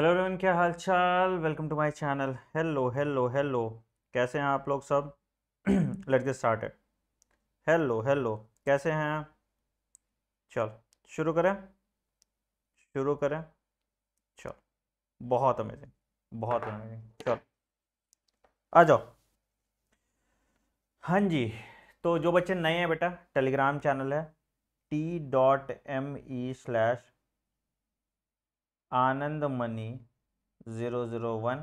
Hello रवन क्या हाल चाल welcome to my channel hello hello hello कैसे हैं आप लोग सब let get started hello hello कैसे हैं चल शुरू करें शुरू करें चल बहुत अमेजिंग बहुत अमेजिंग चल आ जाओ हाँ जी तो जो बच्चे नए हैं बेटा टेलीग्राम चैनल है T dot M E slash Anand money zero zero one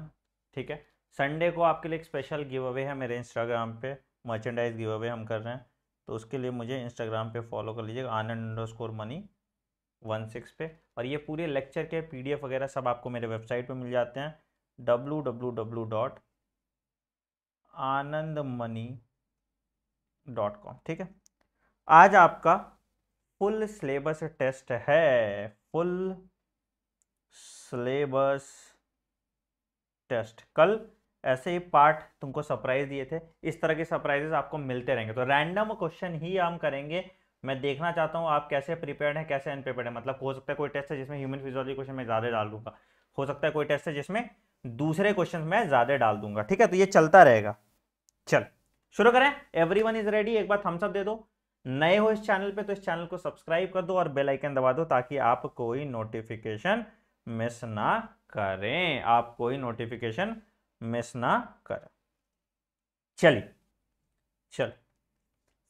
ठीक है संडे को आपके लिए एक स्पेशल गिव अवे है मेरे इंस्टाग्राम पे मर्चेंडाइज गिव अवे हम कर रहे हैं तो उसके लिए मुझे इंस्टाग्राम पे फॉलो कर लीजिएगा Anand underscore money one six पे और ये पूरे लेक्चर के पीडीएफ वगैरह सब आपको मेरे वेबसाइट पे मिल जाते हैं W W W dot Anand money dot com ठीक है आज आपका फुल सिलेबस टेस्ट है फुल सिलेबस टेस्ट कल ऐसे ही पार्ट तुमको सरप्राइज दिए थे इस तरह के सरप्राइजेस आपको मिलते रहेंगे तो रैंडम क्वेश्चन ही हम करेंगे मैं देखना चाहता हूँ आप कैसे प्रिपेयर्ड हैं कैसे अनप्रिपेयर्ड है मतलब हो सकता है कोई टेस्ट है जिसमें ह्यूमन फिजियोलॉजी क्वेश्चन मैं ज़्यादा डाल दूंगा हो सकता है कोई टेस्ट है जिसमें दूसरे क्वेश्चन मैं ज़्यादा डाल दूंगा ठीक है तो ये चलता रहेगा चल शुरू करें एवरी वन इज रेडी एक बार थम्सअप दे दो नए हो इस चैनल पे तो इस चैनल को सब्सक्राइब कर दो और बेल आइकन दबा दो ताकि आप कोई नोटिफिकेशन मिस ना करें आप कोई नोटिफिकेशन मिस ना करें चलिए चल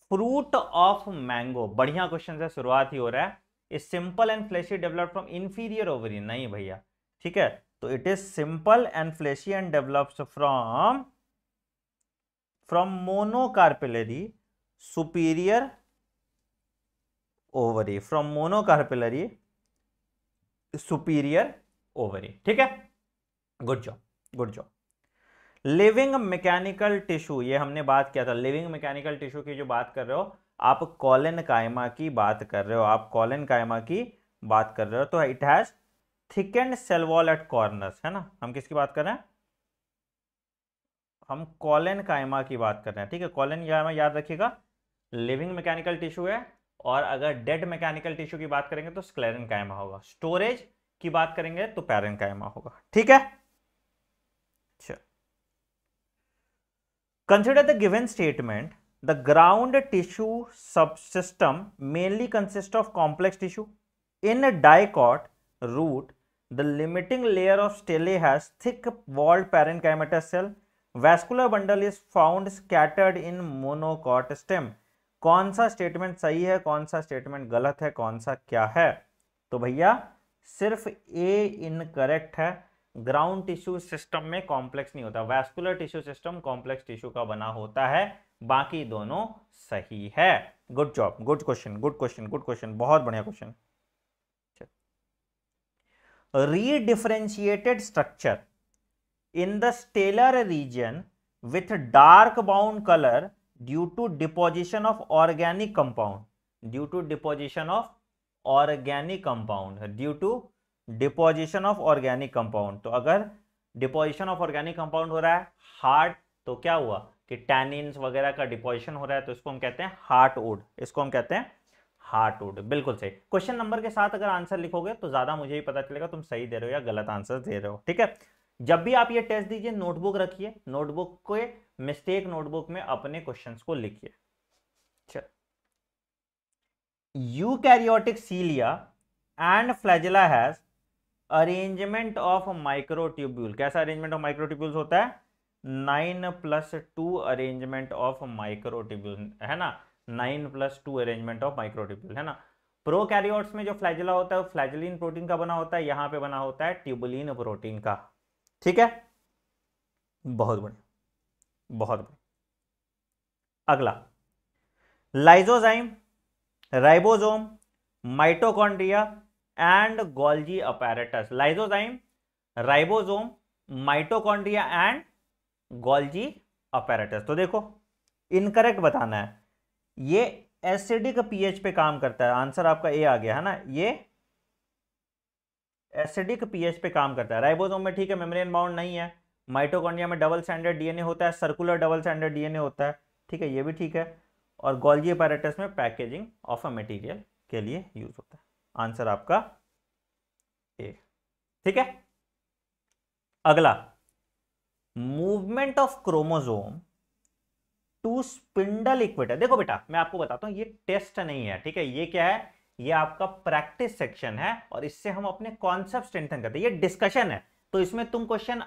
फ्रूट ऑफ मैंगो बढ़िया क्वेश्चन से शुरुआत ही हो रहा है simple and fleshy develop from inferior ovary नहीं भैया ठीक है तो it is simple and fleshy and develops from from monocarpellary superior ovary from monocarpellary superior ovary ठीक है good job good job living mechanical tissue ये हमने बात किया था लिविंग मैकेनिकल टिश्यू की जो बात कर रहे हो आप कॉलन कायमा की बात कर रहे हो आप कॉलन कायमा की बात कर रहे हो तो it has thick and cell wall at corners है ना हम किसकी बात कर रहे हैं हम कॉलन कायमा की बात कर रहे हैं ठीक है कॉलन कायमा याद रखिएगा लिविंग मैकेनिकल टिश्यू है और अगर डेड मैकेनिकल टिश्यू की बात करेंगे तो स्क्लेरन कायमा होगा स्टोरेज की बात करेंगे तो पैरन कायमा होगा ठीक है consider the given statement the ground tissue subsystem mainly consist of complex tissue in dicot root limiting layer of stele has thick walled पैरन parenchymatous cell vascular bundle is found scattered in monocot stem कौन सा statement सही है कौन सा statement गलत है कौन सा क्या है तो भैया सिर्फ ए इनकरेक्ट है ग्राउंड टिश्यू सिस्टम में कॉम्प्लेक्स नहीं होता vascular tissue system complex tissue का बना होता है बाकी दोनों सही है good job good question good question good question बहुत बढ़िया question redifferentiated structure in the stellar region with dark बाउंड colour due to deposition of organic compound due to deposition of organic compound due to deposition of organic compound तो अगर deposition of organic compound हो रहा है heart तो क्या हुआ कि टैनिन वगैरह का डिपोजिशन हो रहा है तो इसको हम कहते हैं हार्ट वुड इसको हम कहते हैं हार्ट वुड बिल्कुल सही क्वेश्चन नंबर के साथ अगर आंसर लिखोगे तो ज़्यादा मुझे ही पता चलेगा तुम सही दे रहे हो या गलत आंसर दे रहे हो ठीक है जब भी आप ये टेस्ट दीजिए नोटबुक रखिए नोटबुक को मिस्टेक नोटबुक में अपने क्वेश्चन को लिखिए eukaryotic cilia and flagella has arrangement of microtubule कैसा अरेंजमेंट ऑफ माइक्रोट्यूब्यूल होता है nine plus two arrangement of microtubule है ना nine plus two arrangement of microtubule है ना प्रोकैरियोट्स में जो फ्लैजिला होता है वो फ्लैजिलीन प्रोटीन का बना होता है यहां पे बना होता है ट्यूबुलीन प्रोटीन का ठीक है बहुत बढ़िया बहुत बढ़िया अगला lysozyme ribosome mitochondria and Golgi apparatus lysozyme ribosome mitochondria and Golgi apparatus तो देखो इनकरेक्ट बताना है ये एसिडिक पीएच पे काम करता है आंसर आपका ए आ गया है ना ये एसिडिक पीएच पे काम करता है राइबोसोम में ठीक है मेम्ब्रेन बाउंड नहीं है माइटोकॉन्ड्रिया में डबल स्टैंडर्ड डीएनए होता है सर्कुलर डबल स्टैंडर्ड डीएनए होता है ठीक है ये भी ठीक है और गोल्जी पैरेटस में पैकेजिंग ऑफ अ मटीरियल के लिए यूज होता है आंसर आपका ए ठीक है अगला movement of chromosome to spindle equator देखो बेटा मैं आपको बताता हूं ये टेस्ट नहीं है ठीक है ये क्या है ये आपका प्रैक्टिस सेक्शन है और इससे हम अपने कॉन्सेप्ट स्ट्रेंथन करते हैं ये डिस्कशन है तो इसमें तुम क्वेश्चन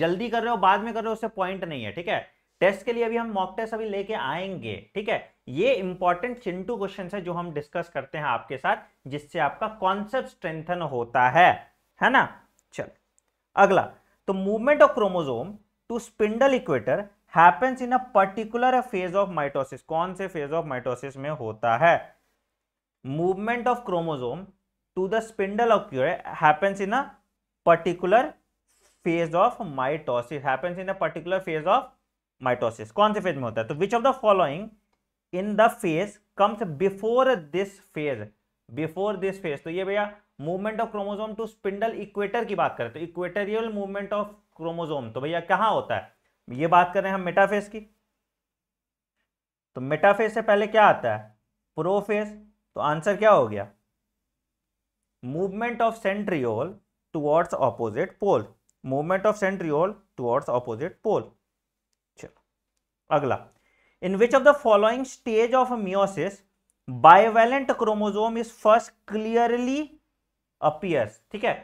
जल्दी कर रहे हो बाद में कर रहे हो उससे पॉइंट नहीं है ठीक है टेस्ट के लिए अभी हम मॉक टेस्ट अभी लेके आएंगे ठीक है ये इंपॉर्टेंट चिंटू क्वेश्चन है जो हम डिस्कस करते हैं आपके साथ जिससे आपका कॉन्सेप्ट स्ट्रेंथन होता है है ना चल अगला तो movement of chromosome to spindle equator happens in a particular phase of mitosis कौन से फेज ऑफ माइटोसिस में होता है movement of chromosome to the spindle occur happens in a particular phase of mitosis happens in a particular phase of mitosis कौन से phase में होता है तो which of the following in the phase comes before this phase before this phase तो ये भैया movement of chromosome to spindle equator की बात करें तो इक्वेटरियल मूवमेंट ऑफ क्रोमोजोम तो भैया कहाँ होता है ये बात कर रहे हैं हम मेटाफेस की तो मेटाफेस से पहले क्या आता है प्रोफेस तो आंसर क्या हो गया movement of centriole towards opposite pole movement of centriole towards opposite pole चलो अगला in which of the following stage of meiosis bivalent chromosome is first clearly appears ठीक है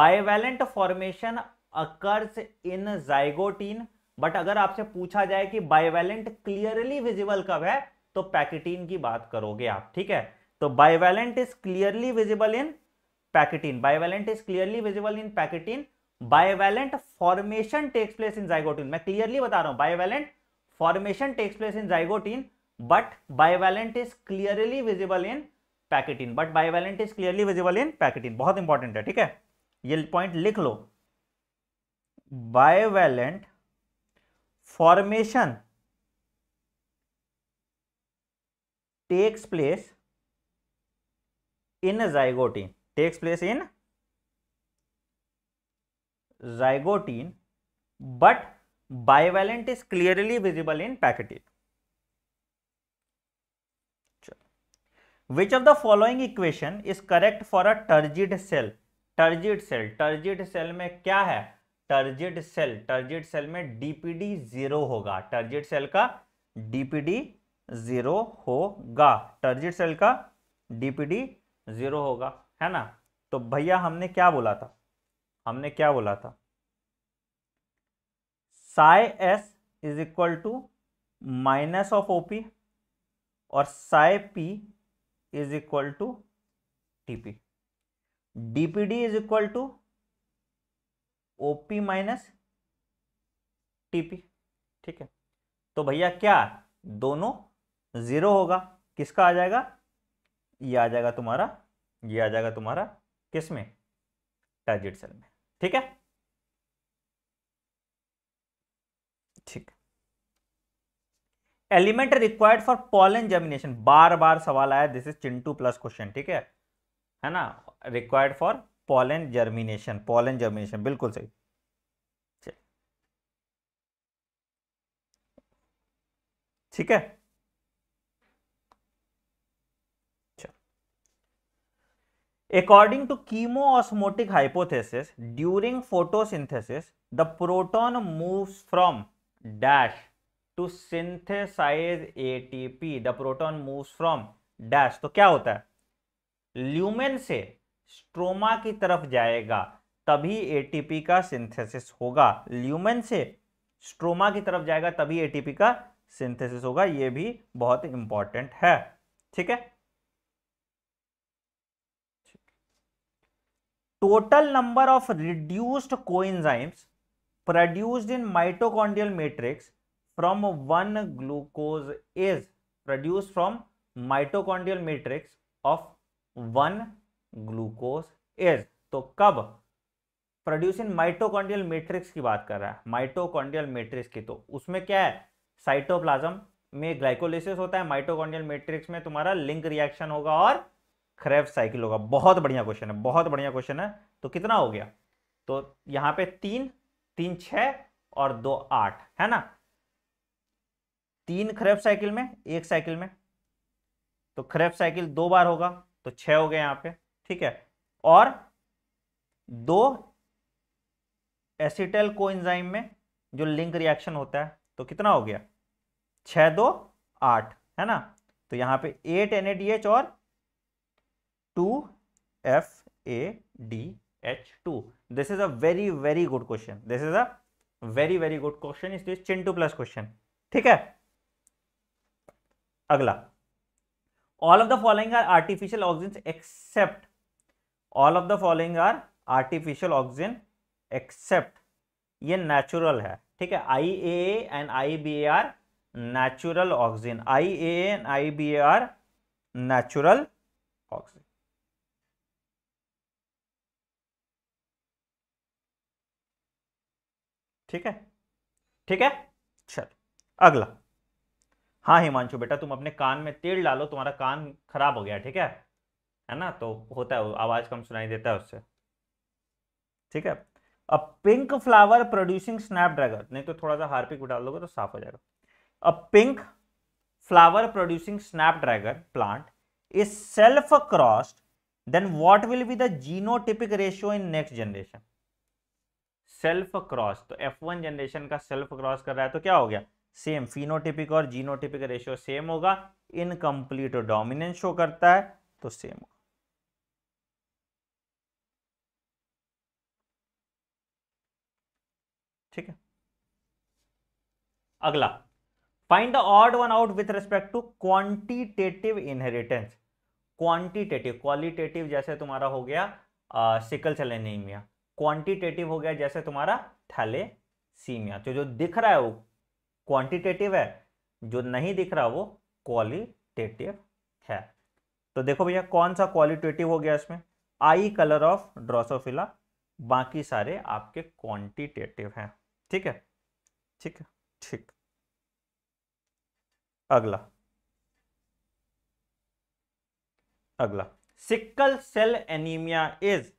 bivalent formation occurs in zygotene but अगर आपसे पूछा जाए कि bivalent clearly visible कब है तो पैकेटीन की बात करोगे आप ठीक है तो bivalent is clearly visible in pachytene bivalent is clearly visible in pachytene bivalent formation takes place in zygotene मैं क्लियरली बता रहा हूं bivalent formation takes place in zygotene but bivalent is clearly visible in pachytene but bivalent is clearly visible in pachytene बहुत important है ठीक है ये point लिख लो bivalent formation takes place in zygotene takes place in zygotene but bivalent is clearly visible in pachytene which of the following equation is correct for a turgid cell turgid cell turgid cell में क्या है turgid cell turgid cell में DPD zero होगा turgid cell का DPD zero होगा turgid cell का DPD zero होगा है ना तो भैया हमने क्या बोला था हमने क्या बोला था psi S is equal to minus of OP और psi P is equal to TP DPD is equal to OP minus TP ठीक है तो भैया क्या दोनों ज़ीरो होगा किसका आ जाएगा ये आ जाएगा तुम्हारा ये आ जाएगा तुम्हारा किस में टारगेट सेल में ठीक है ठीक element required for pollen germination बार बार सवाल आया this is Chintu plus question ठीक है है ना required for pollen germination pollen germination बिल्कुल सही ठीक है according to chemiosmotic hypothesis during photosynthesis the proton move from dash to synthesise a ATP the proton move from dash तो क्या होता है ल्यूमेन से स्ट्रोमा की तरफ जाएगा तभी ए टी पी का सिंथेसिस होगा ल्यूमेन से स्ट्रोमा की तरफ जाएगा तभी ए एटीपी का सिंथेसिस होगा यह भी बहुत इंपॉर्टेंट है ठीक है total number of reduced coenzymes produced in mitochondrial matrix from one glucose is produced from mitochondrial matrix of one glucose is तो कब प्रोड्यूस इन माइटोकॉन्ड्रियल मैट्रिक्स की बात कर रहा है माइटोकॉन्ड्रियल मैट्रिक्स की तो उसमें क्या है साइटोप्लाज्म में ग्लाइकोलिस होता है माइटोकॉन्ड्रियल मैट्रिक्स में तुम्हारा लिंक रिएक्शन होगा और खरेब साइकिल होगा बहुत बढ़िया क्वेश्चन है बहुत बढ़िया क्वेश्चन है तो कितना हो गया तो यहां पे तीन तीन छ और दो आठ है ना तीन खरेब साइकिल में एक साइकिल में तो खरेब साइकिल दो बार होगा तो छ हो गया यहां पे ठीक है और दो एसिटेल को में जो लिंक रिएक्शन होता है तो कितना हो गया छ दो आठ है ना तो यहाँ पे एट एन और two F A D H two this is a very very good question this is a very very good question इसलिए चिंटू प्लस क्वेश्चन ठीक है अगला all of the following are artificial oxygen except all of the following are artificial oxygen except ये natural है ठीक है I A and I B A are natural oxygen I A and I B A are natural oxygen ठीक है ठीक है चल अगला हाँ हिमांशु बेटा तुम अपने कान में तेल डालो तुम्हारा कान खराब हो गया ठीक है है ना तो होता है आवाज कम सुनाई देता है उससे ठीक है अब पिंक फ्लावर प्रोड्यूसिंग स्नैपड्रैगन नहीं तो थोड़ा सा हार्पिक उठा लोगे तो साफ हो जाएगा a pink flower producing snapdragon plant is self crossed then what will be the genotypic ratio in next generation self cross तो एफ वन जनरेशन का सेल्फ क्रॉस कर रहा है तो क्या हो गया सेम फिनोटिपिक और जीनोटिपिक रेशियो सेम होगा इनकम्प्लीट डोमिनेंस शो करता है तो सेम होगा ठीक है अगला find the odd one out with respect to quantitative inheritance quantitative qualitative जैसे तुम्हारा हो गया सिकल uh, क्वांटिटेटिव हो गया जैसे तुम्हारा सीमिया तो जो दिख रहा है वो क्वांटिटेटिव है जो नहीं दिख रहा वो क्वालिटेटिव है तो देखो भैया कौन सा क्वालिटेटिव हो गया इसमें आई कलर ऑफ ड्रोसोफिला बाकी सारे आपके क्वांटिटेटिव हैं ठीक है ठीक है ठीक अगला अगला sickle cell anaemia is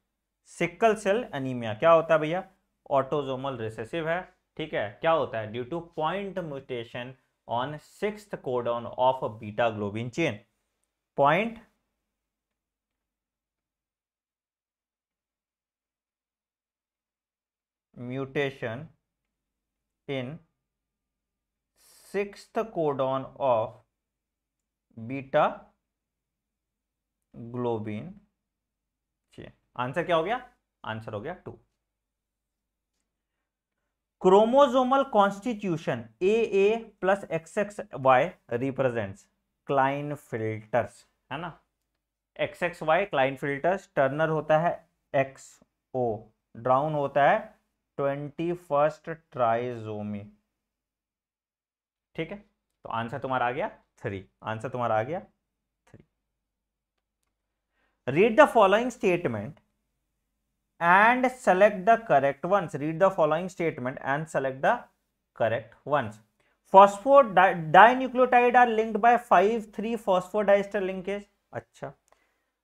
sickle cell anaemia क्या होता है भैया ऑटोजोमल रिसेसिव है ठीक है क्या होता है due to point mutation on six codon of beta globin chain point mutation in six codon of beta globin answer क्या हो गया आंसर हो गया two chromosomal constitution A A plus X X Y represent Klinefelter's है ना X X Y Klinefelter's Turner होता है x ओ drown होता है ट्वेंटी फर्स्ट ट्राइजोमी ठीक है तो आंसर तुम्हारा आ गया थ्री आंसर तुम्हारा आ गया three read the following statement and select the correct ones. Read the following statement and select the correct ones. Phosphodinucleotide di are linked by 5-3 phosphodiester linkage. Achha.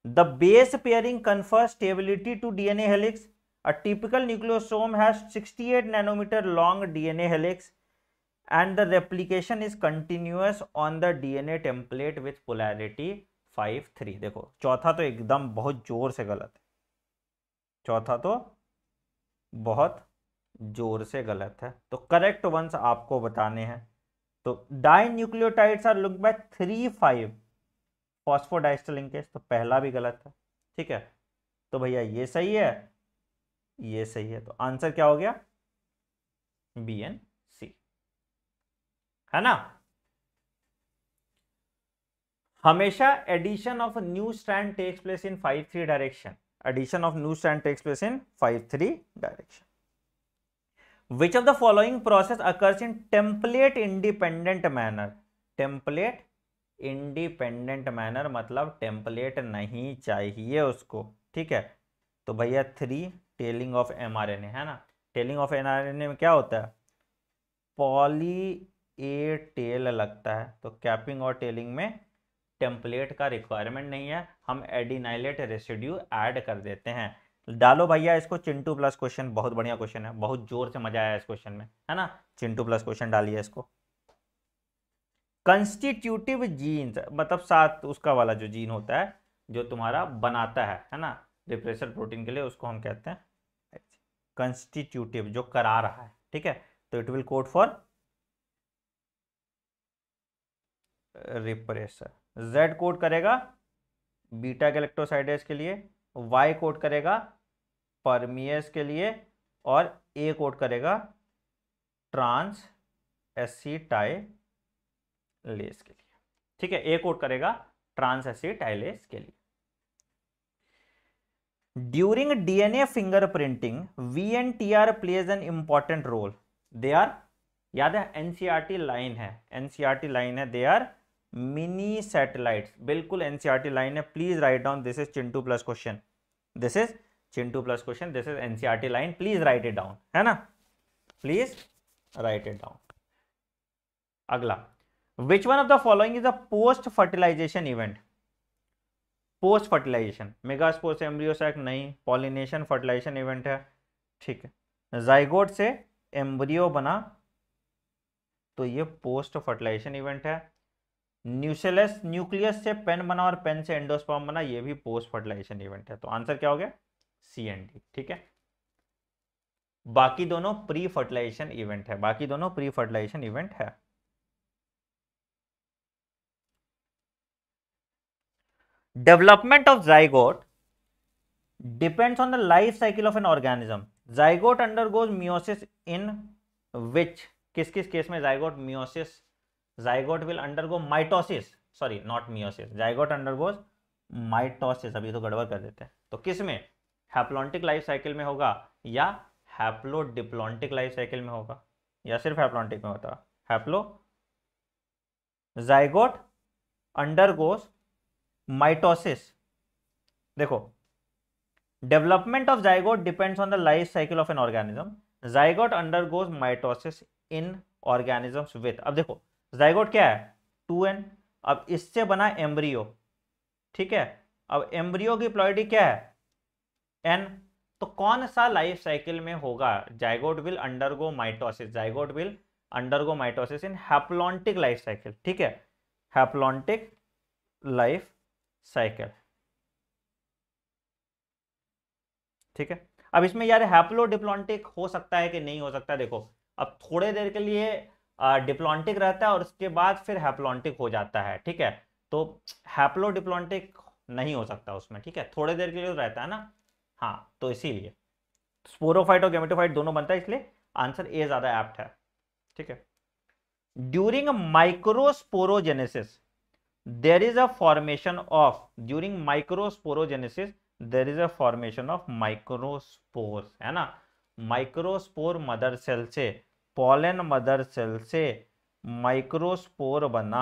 The base pairing confers stability to DNA helix. A typical nucleosome has 68 nanometer long DNA helix and the replication is continuous on the DNA template with polarity 5-3. देखो चौथा तो एकदम बहुत जोर से गलत है चौथा तो बहुत जोर से गलत है तो करेक्ट वंस आपको बताने हैं तो dinucleotides are look by three five phosphodiester linkage तो पहला भी गलत है ठीक है तो भैया ये सही है ये सही है तो आंसर क्या हो गया बी एन सी है ना हमेशा addition of new strand takes place in five three direction addition of new strand takes place in 5 3 direction which of the following process occurs in template independent manner template independent manner matlab template nahi chahiye usko theek hai to bhaiya 3 tailing of mrna hai na tailing of mrna mein kya hota hai poly A में क्या होता है poly A tell लगता है तो capping और telling में template का रिक्वायरमेंट नहीं है हम एडीनाइलेट रेसिड्यू ऐड कर देते हैं डालो भैया इसको चिंटू प्लस क्वेश्चन बहुत बढ़िया क्वेश्चन है बहुत जोर से मजा आया इस क्वेश्चन में है ना चिंटू प्लस क्वेश्चन डालिए इसको कंस्टिट्यूटिव जीन्स मतलब साथ उसका वाला जो जीन होता है जो तुम्हारा बनाता है है ना रिप्रेशर प्रोटीन के लिए उसको हम कहते हैं कंस्टिट्यूटिव जो करा रहा है ठीक है तो it will code for repressor Z code करेगा बीटा गैलेक्टोसाइडेस के लिए वाई कोड करेगा परमियस के लिए और ए कोड करेगा ट्रांस लेस के लिए ठीक है ए कोड करेगा ट्रांस लेस के लिए during DNA fingerprinting V N T R plays an important role they are याद है एनसीआरटी लाइन e है एनसीआरटी लाइन e है दे आर मिनी सैटेलाइट बिल्कुल एनसीआरटी e लाइन है please write down this is Chintu plus question this is Chintu plus question this is NCERT line please write it down है ना please write it down अगला which one of the following is a post fertilisation event post fertilisation embryo embryo sac नहीं pollination fertilisation event है ठीक है zygote से embryo बना तो ये पोस्ट फर्टिलाइजेशन इवेंट है न्यूसेलेस न्यूक्लियस से पेन बना और पेन से एंडोस्पर्म बना ये भी पोस्ट फर्टिलाइजेशन इवेंट है तो आंसर क्या हो गया सी एन डी ठीक है बाकी दोनों प्री फर्टिलाइजेशन इवेंट है बाकी दोनों प्री फर्टिलाइजेशन इवेंट है development of zygote depends on the life cycle of an organism zygote undergoes meiosis in which किस किस केस में zygote meiosis zygote will undergo mitosis sorry not meiosis zygote undergoes mitosis अभी तो गड़बड़ कर देते हैं तो किस में हैप्लॉन्टिक लाइफ साइकिल में होगा या हैप्लो डिप्लॉन्टिक लाइफ साइकिल में होगा या सिर्फ हैप्लॉन्टिक में होता हैप्लो जाइगोट अंडरगोज माइटोसिस देखो development of zygote depends on the life cycle of an organism zygote undergoes mitosis in organisms with अब देखो जाइगोट तो क्या है टू एन अब इससे बना एम्ब्रियो ठीक है अब एम्ब्रियो की प्लॉयडी क्या है एन तो कौन सा लाइफ साइकिल में होगा zygote will undergo mitosis zygote will undergo mitosis in haplontic life cycle ठीक है हैप्लॉन्टिक लाइफ साइकिल ठीक है अब इसमें यार हैप्लोडिप्लॉन्टिक हो सकता है कि नहीं हो सकता देखो अब थोड़े देर के लिए डिप्लॉन्टिक रहता है और उसके बाद फिर हैप्लॉन्टिक हो जाता है ठीक है तो हैप्लो डिप्लॉन्टिक नहीं हो सकता उसमें ठीक है थोड़ी देर के लिए रहता है ना हाँ तो इसीलिए स्पोरोफाइट और गेमेटोफाइट दोनों बनता है इसलिए आंसर ए ज़्यादा एप्ट है ठीक है during microsporogenesis there is a formation of during microsporogenesis there is a formation of microspore है ना माइक्रोस्पोर मदर सेल से पॉलन मदर सेल से माइक्रोस्पोर बना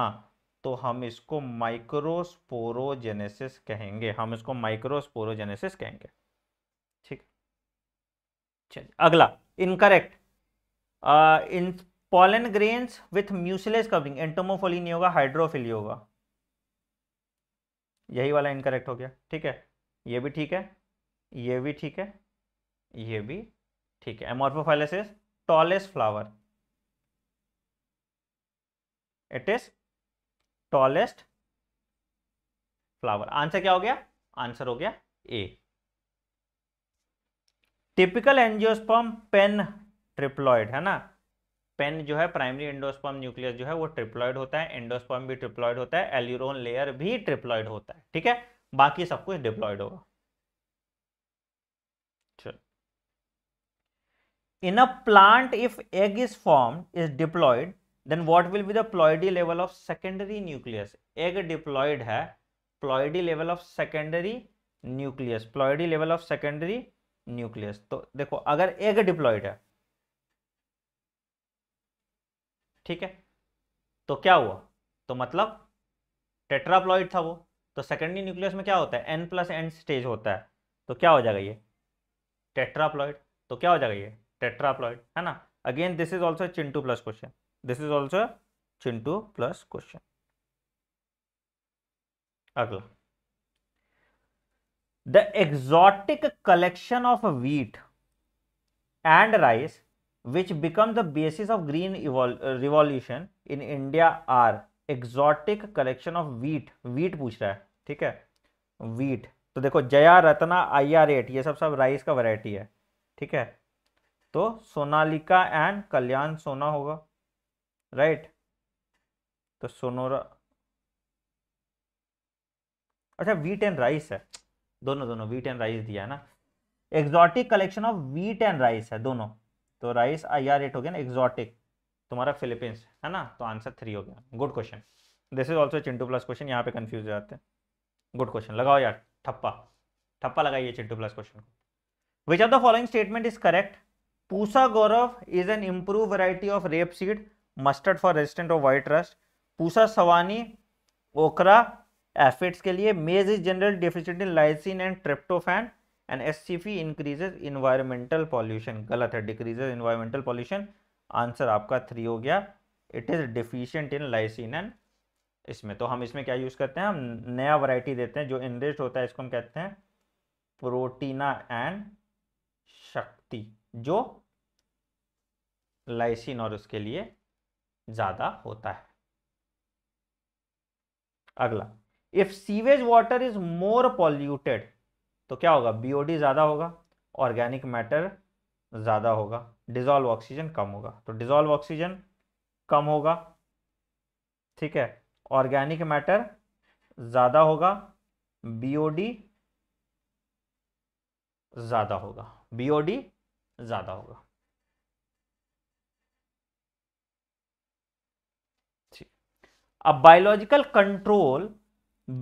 तो हम इसको माइक्रोस्पोरोजेनेसिस कहेंगे हम इसको माइक्रोस्पोरोजेनेसिस कहेंगे ठीक चलिए अगला incorrect in pollen grains with mucilage covering entomophily नहीं होगा हाइड्रोफिली होगा यही वाला इनकरेक्ट हो गया ठीक है ये भी ठीक है ये भी ठीक है ये भी ठीक है amorphophallus tallest flower it is tallest flower answer क्या हो गया आंसर हो गया A typical angiosperm PEN triploid है ना पेन जो है प्राइमरी एंडोस्पर्म न्यूक्लियस जो है वो ट्रिप्लॉइड होता है एंडोस्पर्म भी ट्रिप्लॉइड होता है एल्यूरोन लेयर भी ट्रिप्लॉइड होता है ठीक है बाकी सब कुछ डिप्लॉइड होगा in a plant if egg is form is diploid then what will be the ploidy level of secondary nucleus egg diploid है ploidy level of secondary nucleus ploidy level of secondary nucleus तो देखो अगर egg diploid है ठीक है तो क्या हुआ तो मतलब टेट्राप्लॉइड था वो तो सेकेंडरी न्यूक्लियस में क्या होता है एन प्लस एन स्टेज होता है तो क्या हो जाएगा ये टेट्राप्लॉइड तो क्या हो जाएगा ये tetraploid है ना again this is also Chintu plus question this is also Chintu plus question अगला the exotic collection of wheat and rice which become the basis of green revolution in India are exotic collection of wheat wheat पूछ रहा है ठीक है wheat तो देखो Jaya Ratna I R eight ये सब सब राइस का वराइटी है ठीक है तो सोनालिका एंड कल्याण सोना होगा राइट तो सोनोरा अच्छा वीट एंड राइस है दोनों दोनों वीट एंड राइस दिया है ना exotic collection of wheat and rice है दोनों तो राइस आई आर एट हो गया ना एक्सॉटिक तुम्हारा फिलीपींस है ना तो आंसर थ्री हो गया good question this is also Chintu plus question यहाँ पे कंफ्यूज हो जाते हैं गुड क्वेश्चन लगाओ यार ठप्पा ठप्पा लगाइए चिंटू प्लस क्वेश्चन को which of the following statement is correct Gaurav is an an improved of rapeseed mustard for resistant of white rust Pusa Sawani okra aphids के लिए maize is general deficient in lysine and tryptophan and S C P increases environmental pollution गलत है decreases environmental pollution answer आपका three हो गया it is deficient in lysine and इसमें तो हम इसमें क्या यूज़ करते हैं हम नया वैरायटी देते हैं जो इनरेस्ट होता है इसको हम कहते हैं प्रोटीना एंड शक्ति जो लाइसिन और उसके लिए ज़्यादा होता है अगला if sewage water is more polluted तो क्या होगा बीओडी ज़्यादा होगा ऑर्गेनिक मैटर ज़्यादा होगा डिजोल्व ऑक्सीजन कम होगा तो डिजोल्व ऑक्सीजन कम होगा ठीक है ऑर्गेनिक मैटर ज़्यादा होगा बीओडी ज़्यादा होगा बीओडी ज़्यादा होगा ठीक अब biological control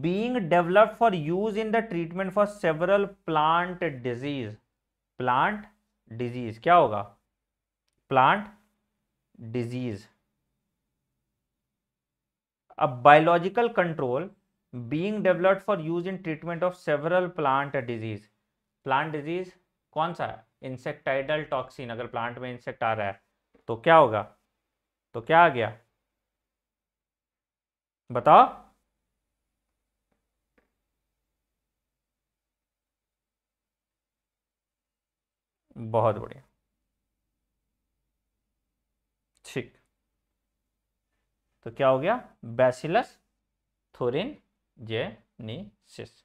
being developed for use in the treatment for several plant disease plant disease क्या होगा प्लांट डिजीज अब biological control being developed for use in treatment of several plant disease plant disease कौन सा है insecticidal toxin अगर plant में insect आ रहा है तो क्या होगा तो क्या आ गया बताओ बहुत बढ़िया ठीक तो क्या हो गया बैसिलस थोरिन जेनिसिस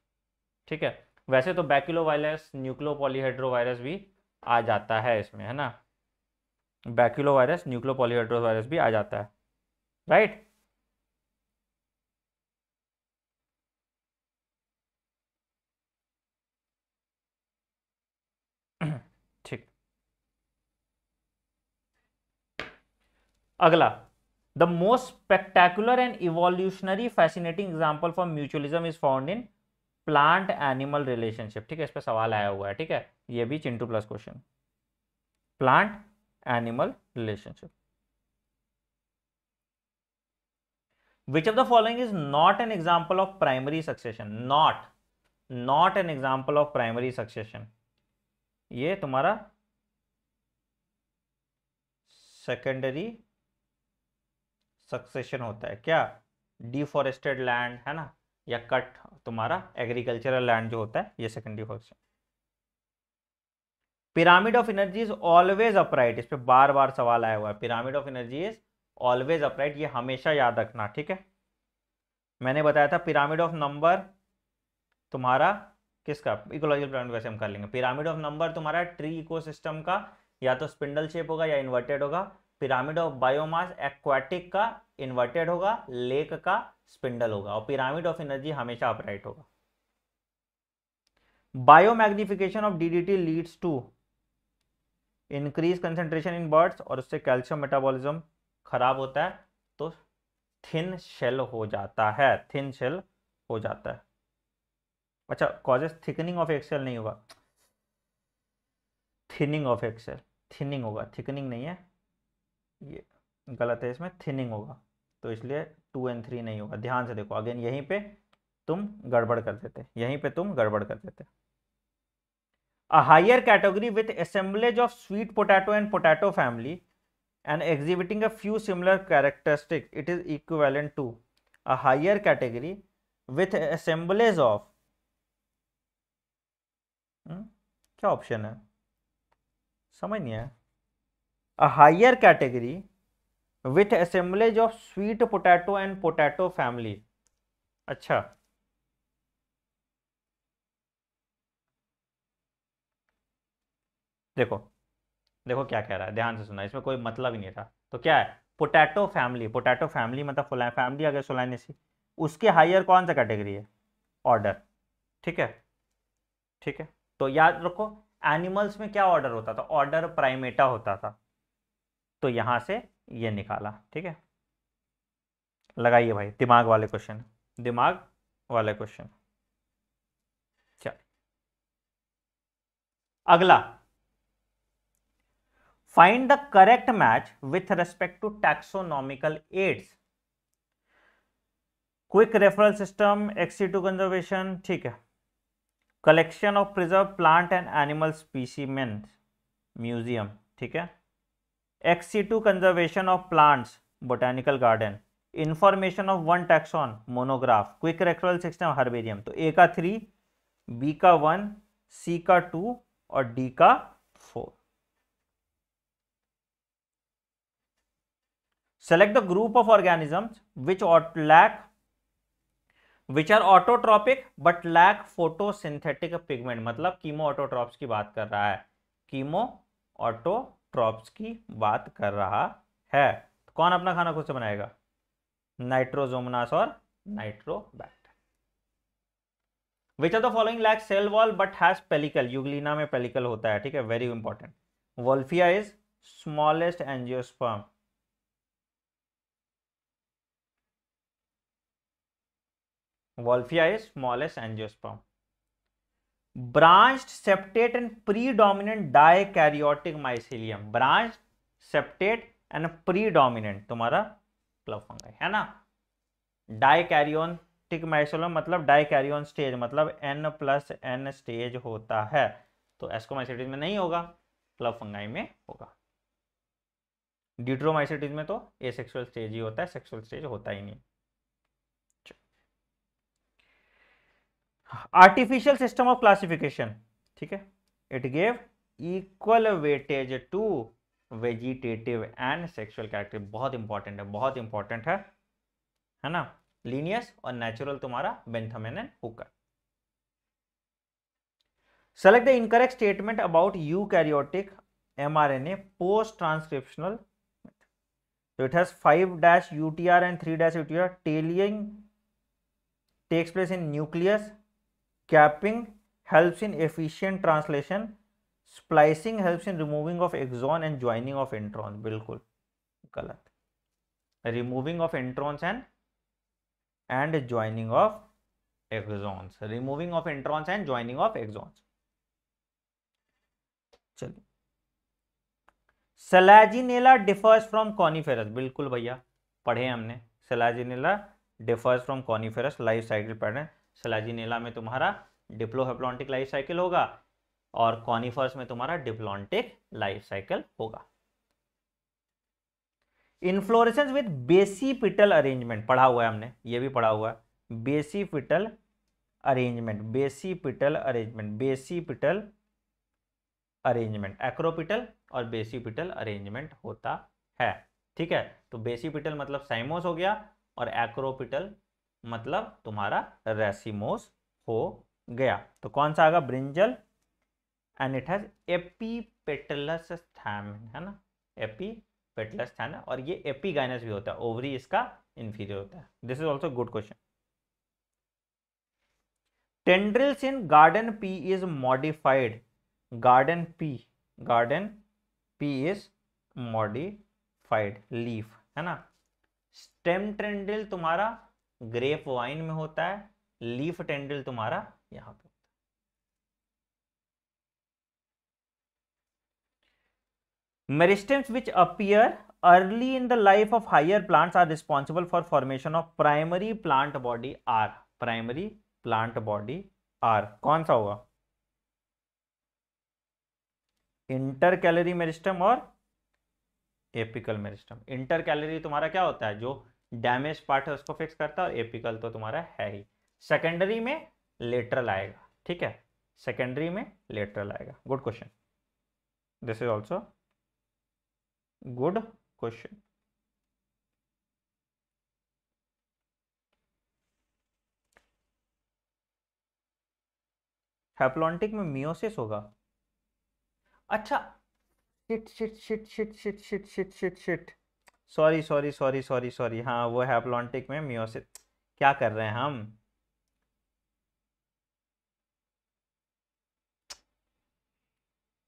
ठीक है वैसे तो बैक्यूलोवायरस न्यूक्लोपोलीहाइड्रोवायरस वायरस भी आ जाता है इसमें है ना बैक्यूलो वायरस न्यूक्लोपोलियोट्रोस वायरस भी आ जाता है राइट ठीक अगला the most spectacular and evolutionary fascinating example for mutualism is found in plant animal relationship ठीक है इस पर सवाल आया हुआ है ठीक है ये भी Chintu plus question plant animal relationship which of the following is not an example of primary succession not not an example of primary succession ये तुम्हारा सेकेंडरी सक्सेशन होता है क्या डिफॉरेस्टेड लैंड है ना या कट तुम्हारा एग्रीकल्चरल लैंड जो होता है ये secondary formation pyramid of energy is always upright इस पर बार बार सवाल आया हुआ है pyramid of energy is always upright ये हमेशा याद रखना ठीक है मैंने बताया था पिरामिड ऑफ नंबर तुम्हारा किसका इकोलॉजिकल पिरामिड वैसे हम कर लेंगे पिरामिड ऑफ नंबर तुम्हारा ट्री इकोसिस्टम का या तो स्पिंडल शेप होगा या इन्वर्टेड होगा पिरामिड ऑफ बायोमास एक्वाटिक का इन्वर्टेड होगा लेक का स्पिंडल होगा और पिरामिड ऑफ एनर्जी हमेशा अपराइट होगा biomagnification of DDT leads to increase concentration in birds और उससे कैल्शियम मेटाबॉलिज्म खराब होता है तो थिन शेल हो जाता है थिन शेल हो जाता है अच्छा कॉजेस थिकनिंग ऑफ एक्सेल नहीं होगा थिनिंग ऑफ एक्सेल थिनिंग होगा थिकनिंग नहीं है ये गलत है इसमें थिनिंग होगा तो इसलिए टू एंड थ्री नहीं होगा ध्यान से देखो अगेन यहीं पे तुम गड़बड़ कर देते यहीं पे तुम गड़बड़ कर देते a higher category with assemblage of sweet potato and potato family and exhibiting a few similar characteristic it is equivalent to a higher category with assemblage of क्या ऑप्शन है समझ नहीं आया a higher category with assemblage of sweet potato and potato family अच्छा देखो देखो क्या कह रहा है ध्यान से सुना इसमें कोई मतलब ही नहीं था तो क्या है पोटैटो फैमिली पोटैटो फैमिली मतलब फैमिली अगर सोलाइनेसी उसके हायर कौन सा कैटेगरी है ऑर्डर ठीक है ठीक है तो याद रखो एनिमल्स में क्या ऑर्डर होता था ऑर्डर प्राइमेटा होता था तो यहां से ये निकाला ठीक है लगाइए भाई दिमाग वाले क्वेश्चन दिमाग वाले क्वेश्चन चल अगला find the correct match with respect to taxonomical aids quick referral system ex situ conservation ठीक है collection of preserve plant and animal specimen museum ठीक है ex situ conservation of plants botanical garden information of one taxon monograph quick referral system herbarium तो A का three B का one C का two और D का four select group of group which ought lack which are autotrophic but lack photosynthetic pigment मतलब chemoautotroph की बात कर रहा है कीमो ऑटो ट्रॉप्स की बात कर रहा है तो कौन अपना खाना खुद से बनाएगा नाइट्रोजोमनास और Nitrobacter which are the following lack cell wall but has pellicle Euglena में पेलिकल होता है ठीक है very important Wolffia is smallest angiosperm Wolffia is smallest angiosperm branched septate and predominant dikaryotic mycelium branch septate and predominant तुम्हारा club fungi है ना dikaryotic mycelium मतलब dikaryon stage मतलब एन प्लस एन स्टेज होता है तो एस्कोमाइसिटीज में नहीं होगा क्लब फंगाई में होगा डिट्रोमाइसिटीज में तो सेक्सुअल स्टेज ही होता है सेक्सुअल स्टेज होता ही नहीं आर्टिफिशियल सिस्टम ऑफ क्लासिफिकेशन ठीक है it gave equal weightage to vegetative and sexual character बहुत इंपॉर्टेंट है बहुत इंपॉर्टेंट है है ना लीनियस और नेचुरल तुम्हारा Bentham and Hooker select the incorrect statement about eukaryotic M R N A post transcriptional it has five dash U and three dash U tailing takes place in nucleus capping helps in efficient translation splicing helps in removing of exon and joining of intron बिल्कुल गलत removing of introns and and joining of exons removing of introns and joining of exons चलिए Selaginella differs from coniferous बिल्कुल भैया पढ़े हमने Selaginella differs from coniferous life cycle pattern Selaginella में तुम्हारा डिप्लोहेप्लॉन्टिक life cycle होगा और कॉनिफर्स में तुम्हारा डिप्लॉन्टिक लाइफ साइकिल होगा inflorescence with basipetal arrangement पढ़ा हुआ है हमने ये भी पढ़ा हुआ है बेसी पिटल अरेंजमेंट बेसी पिटल अरेंजमेंट बेसी पिटल अरेंजमेंट एक्रोपिटल और बेसी पिटल अरेंजमेंट होता है ठीक है तो बेसी पिटल मतलब साइमोस हो गया और एक्रोपिटल मतलब तुम्हारा रेसिमोस हो गया तो कौन सा आगा brinjal and it has epipetalous stamen है ना एपी पेटलस एपीपेटलस है और ये एपीगाइनस भी होता है ओवरी इसका इन्फीरियर होता है this is also good question tendrils in garden pea is modified garden pea garden pea is modified leaf है ना स्टेम टेंड्रिल तुम्हारा ग्रेप वाइन में होता है लीफ टेंडल तुम्हारा यहां पे होता है which appear early in the life of higher plants are responsible for formation of primary plant body are primary plant body are कौन सा होगा इंटर कैलरी मेरिस्टम और एपिकल मेरिस्टम इंटर कैलरी तुम्हारा क्या होता है जो डैमेज पार्ट है उसको फिक्स करता है और एपिकल तो तुम्हारा है ही सेकेंडरी में लेटरल आएगा ठीक है सेकेंडरी में लेटरल आएगा good question this is also good question haplontic में मियोसिस होगा अच्छा shit shit shit shit shit shit shit shit shit sorry sorry sorry sorry sorry हाँ वो है अप्लॉन्टिक में म्योसिस क्या कर रहे हैं हम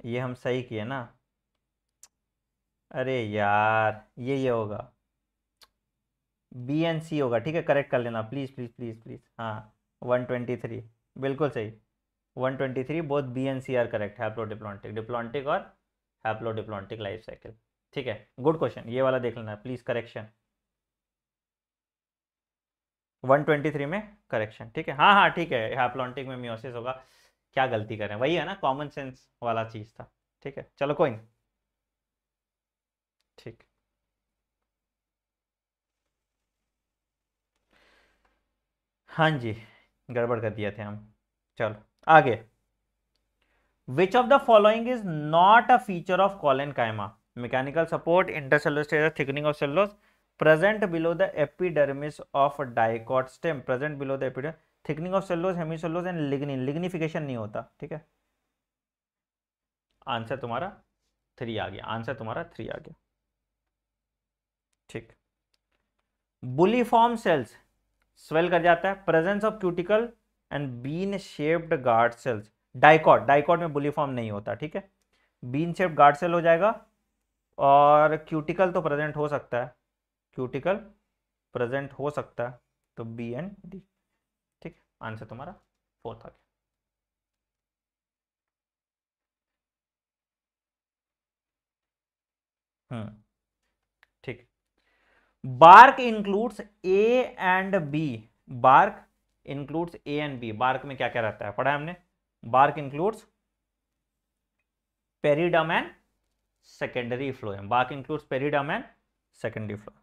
ये हम सही किए ना अरे यार ये ये होगा बी एन सी होगा ठीक है करेक्ट कर लेना प्लीज़ प्लीज़ प्लीज़ प्लीज़ हाँ वन ट्वेंटी थ्री बिल्कुल सही one twenty three both B and C are correct haplodiplontic diplontic और हैप्लो डिप्लॉन्टिक लाइफ साइकिल ठीक है गुड क्वेश्चन ये वाला देख लेना प्लीज करेक्शन 123 में करेक्शन ठीक है हाँ हाँ ठीक है हैप्लॉन्टिक में मियोसिस होगा क्या गलती करें वही है ना कॉमन सेंस वाला चीज था ठीक है चलो कोई नहीं ठीक हाँ जी गड़बड़ कर दिए थे हम चलो आगे which of the following is not a feature of collenchyma mechanical support intercellular spaces thickening of cellulose present below the epidermis of dicot stem present below the एपिड thickening of cellulose hemicellulose and lignin lignification नहीं होता ठीक है answer तुम्हारा three आ गया answer तुम्हारा three आ गया ठीक बुलीफॉर्म सेल्स स्वेल कर जाता है presence of cuticle and bean shaped guard cells dicot dicot में बुलीफॉर्म नहीं होता ठीक है बीन शेप्ड गार्ड सेल हो जाएगा और क्यूटिकल तो प्रेजेंट हो सकता है क्यूटिकल प्रेजेंट हो सकता है तो बी एंड डी ठीक आंसर तुम्हारा फोर्थ आ गया हम्म, ठीक bark includes A and B bark includes A and B bark में क्या क्या रहता है पढ़ा है हमने bark includes periderm and secondary phloem bark include periderm and secondary phloem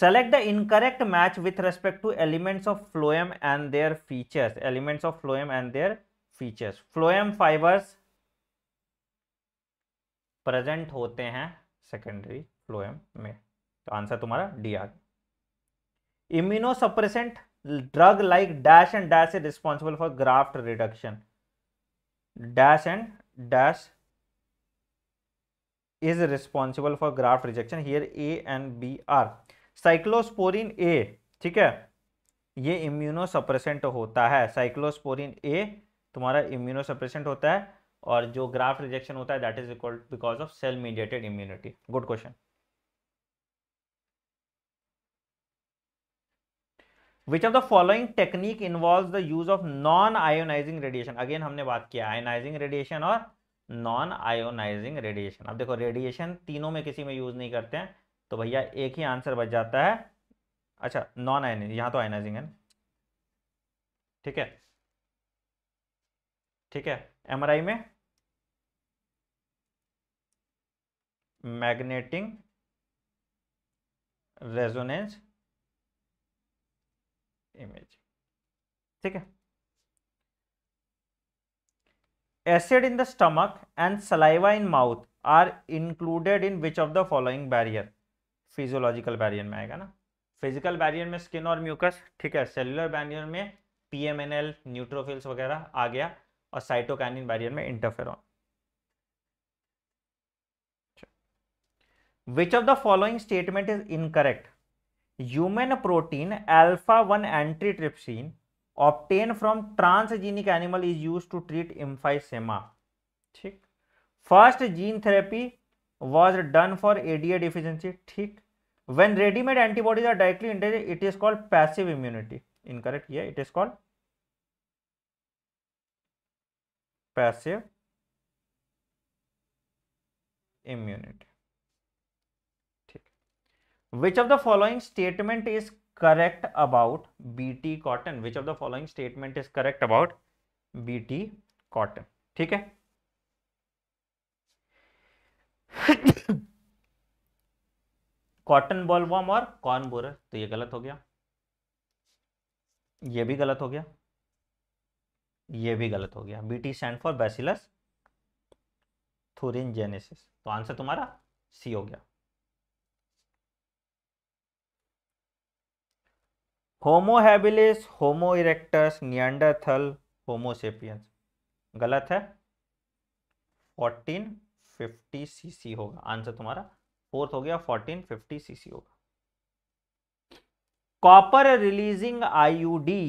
select the incorrect match with respect to elements of phloem and their features elements of phloem and their features phloem fibres present होते हैं secondary phloem में तो answer तुम्हारा D आर suppressant drug like dash and dash is responsible for graft rejection dash and dash is responsible for graft rejection here A and B are cyclosporin A ठीक है ये immunosuppressant होता है cyclosporin ए तुम्हारा इम्यूनोसप्रेसेंट होता है और जो ग्राफ रिजेक्शन होता है that is equal because of cell mediated immunity good question which of the following technique involve the use of non ionising radiation again हमने बात किया आयोनाइजिंग रेडिएशन और नॉन आयोनाइजिंग रेडिएशन अब देखो रेडिएशन तीनों में किसी में यूज नहीं करते हैं तो भैया एक ही आंसर बच जाता है अच्छा नॉन आयनाइजिंग यहां तो आयोनाइजिंग है ना ठीक है ठीक है एमआरआई में मैग्नेटिंग रेजोनेंस इमेज ठीक है acid in the stomach and saliva in mouth are included in which of the following barrier physiological barrier में आएगा ना फिजिकल बैरियर में स्किन और म्यूकस ठीक है सेलुलर बैरियर में पीएमएनएल न्यूट्रोफिल्स वगैरह आ गया और साइटोकैनिन बैरियर में interferon which of the following statement is incorrect human protein alpha one antitrypsin obtained from transgenic animal is used to treat emphysema ठीक first gene therapy was done for ADA deficiency ठीक when readymade antibodies are directly इंटेज it is called passive immunity incorrect ये it is called passive immunity which of the following statement is correct about B T cotton which of the following statement is correct about B T cotton ठीक है cotton boll bollworm और corn borer तो ये गलत हो गया ये भी गलत हो गया ये भी गलत हो गया B T stand for Bacillus thuringiensis तो आंसर तुम्हारा सी हो गया Homo habilis Homo erectus Neanderthal Homo sapiens गलत है फोर्टीन फिफ्टी सीसी होगा आंसर तुम्हारा फोर्थ हो गया फोर्टीन फिफ्टी सीसी होगा copper releasing IUD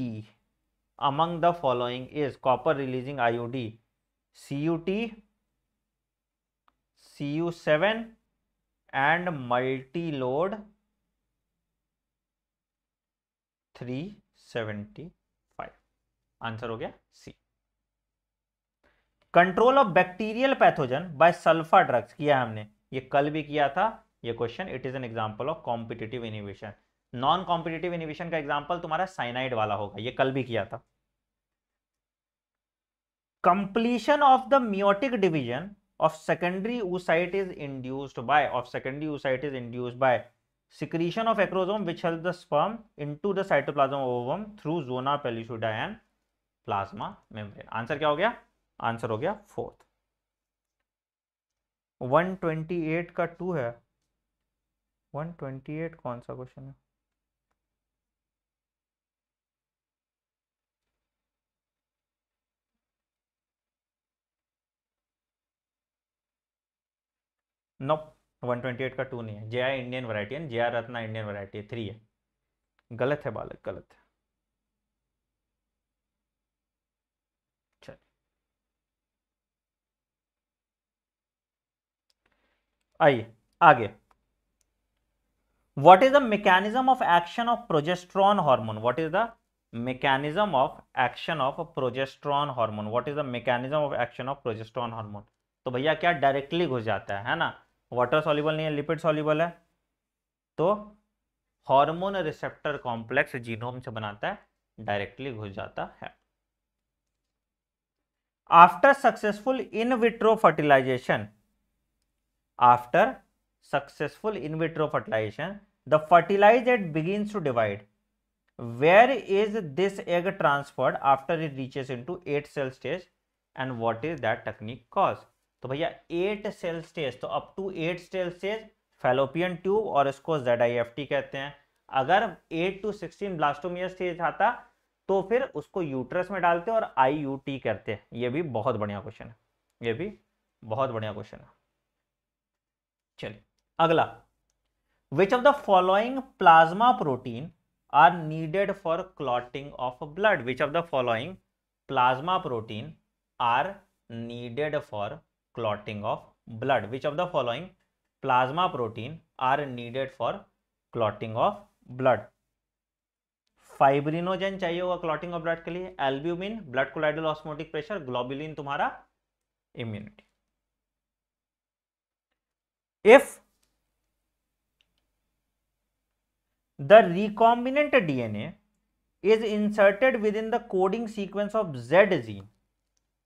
among the following is copper releasing iod cut cu7 seven and multiload three seventy five answer हो गया C control of bacterial pathogen by sulpha drugs किया हमने ये कल भी किया था ये question it is an example of competitive inhibition non competitive inhibition का एग्जांपल तुम्हारा साइनाइड वाला होगा ये कल भी किया था completion of the meiotic division of secondary oocyte is induced by of secondary oocyte is induced by secretion of acrosome which help the sperm into the cytoplasm ovum through zona and plasma membrane answer क्या हो गया answer हो गया fourth 128 का to है 128 कौन सा question है no nope. One twenty eight का टू नहीं है J I Indian variety J R Ratna Indian variety है थ्री है गलत है बालक गलत है आइए आगे what is the mechanism of action of progesterone hormone what is the mechanism of action of progesterone hormone what is the mechanism of action of progesterone hormone तो भैया क्या डायरेक्टली घुस जाता है है ना वाटर सॉल्यूबल नहीं है लिपिड सॉल्यूबल है तो हार्मोन रिसेप्टर कॉम्प्लेक्स जीनोम से बनाता है डायरेक्टली घुस जाता है after successful in vitro fertilisation after successful in vitro fertilisation the fertilise egg begin to divide is this egg transferred after it reaches into eight cell stage and what is that technique कॉज तो भैया eight cell stage तो up to eight cell stage fallopian tube और इसको Z I F T कहते हैं अगर eight to sixteen blastomere stage आता तो फिर उसको यूट्रस में डालते और आई यू टी करते हैं ये भी बहुत बढ़िया क्वेश्चन है ये भी बहुत बढ़िया क्वेश्चन है चलिए अगला which of the following plasma protein are needed for clotting of blood which of the following plasma protein are needed for clotting of blood which of the following plasma protein are needed for clotting of blood fibrinogen चाहिए होगा clotting of blood के लिए albumin blood colloidal osmotic pressure globulin तुम्हारा immunity if the recombinant DNA is inserted within the coding sequence of Z gene